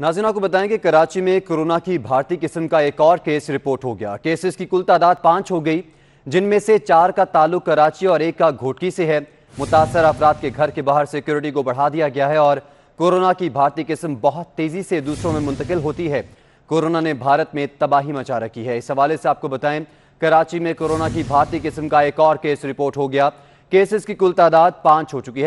नाजिना को बताएं कि कराची में कोरोना की भारतीय किस्म का एक और केस रिपोर्ट हो गया केसेस की कुल तादाद पांच हो गई जिनमें से चार का ताल्लुक कराची और एक का घोटकी से है मुतासर अफराद के घर के बाहर सिक्योरिटी को बढ़ा दिया गया है और कोरोना की भारतीय किस्म बहुत तेजी से दूसरों में मुंतकिल होती है कोरोना ने भारत में तबाही मचा रखी है इस हवाले से आपको बताएं कराची में कोरोना की भारतीय किस्म का एक और केस रिपोर्ट हो गया केसेस की कुल तादाद पांच हो चुकी है